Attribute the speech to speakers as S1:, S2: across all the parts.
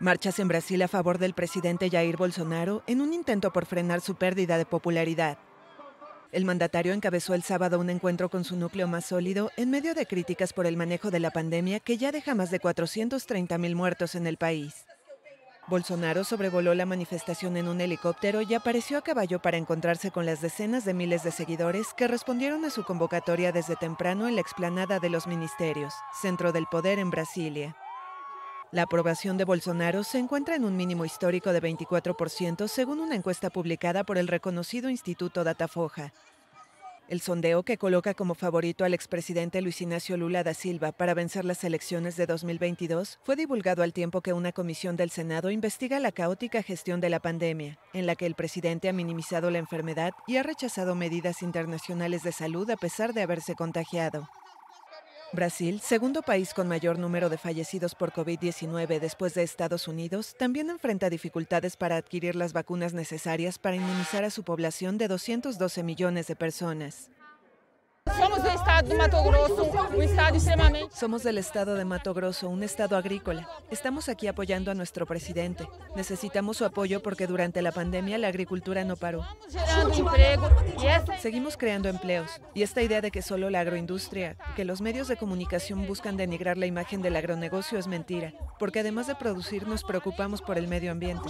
S1: Marchas en Brasil a favor del presidente Jair Bolsonaro en un intento por frenar su pérdida de popularidad. El mandatario encabezó el sábado un encuentro con su núcleo más sólido en medio de críticas por el manejo de la pandemia que ya deja más de 430.000 muertos en el país. Bolsonaro sobrevoló la manifestación en un helicóptero y apareció a caballo para encontrarse con las decenas de miles de seguidores que respondieron a su convocatoria desde temprano en la explanada de los ministerios, centro del poder en Brasilia. La aprobación de Bolsonaro se encuentra en un mínimo histórico de 24% según una encuesta publicada por el reconocido Instituto Datafoja. El sondeo que coloca como favorito al expresidente Luis Ignacio Lula da Silva para vencer las elecciones de 2022 fue divulgado al tiempo que una comisión del Senado investiga la caótica gestión de la pandemia, en la que el presidente ha minimizado la enfermedad y ha rechazado medidas internacionales de salud a pesar de haberse contagiado. Brasil, segundo país con mayor número de fallecidos por COVID-19 después de Estados Unidos, también enfrenta dificultades para adquirir las vacunas necesarias para inmunizar a su población de 212 millones de personas. Somos del estado de Mato Grosso, un estado Somos del estado de Mato Grosso, un estado agrícola. Estamos aquí apoyando a nuestro presidente. Necesitamos su apoyo porque durante la pandemia la agricultura no paró seguimos creando empleos. Y esta idea de que solo la agroindustria, que los medios de comunicación buscan denigrar la imagen del agronegocio es mentira, porque además de producir nos preocupamos por el medio ambiente.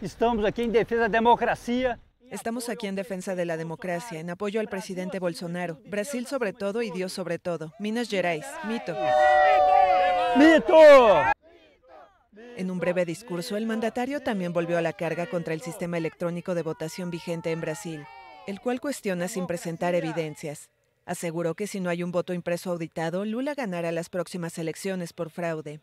S1: Estamos aquí en defensa de la democracia. Estamos aquí en defensa de la democracia, en apoyo al presidente Bolsonaro, Brasil sobre todo y Dios sobre todo, Minas Gerais, Mito. ¡Mito! En un breve discurso, el mandatario también volvió a la carga contra el sistema electrónico de votación vigente en Brasil, el cual cuestiona sin presentar evidencias. Aseguró que si no hay un voto impreso auditado, Lula ganará las próximas elecciones por fraude.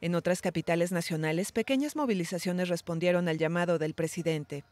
S1: En otras capitales nacionales, pequeñas movilizaciones respondieron al llamado del presidente.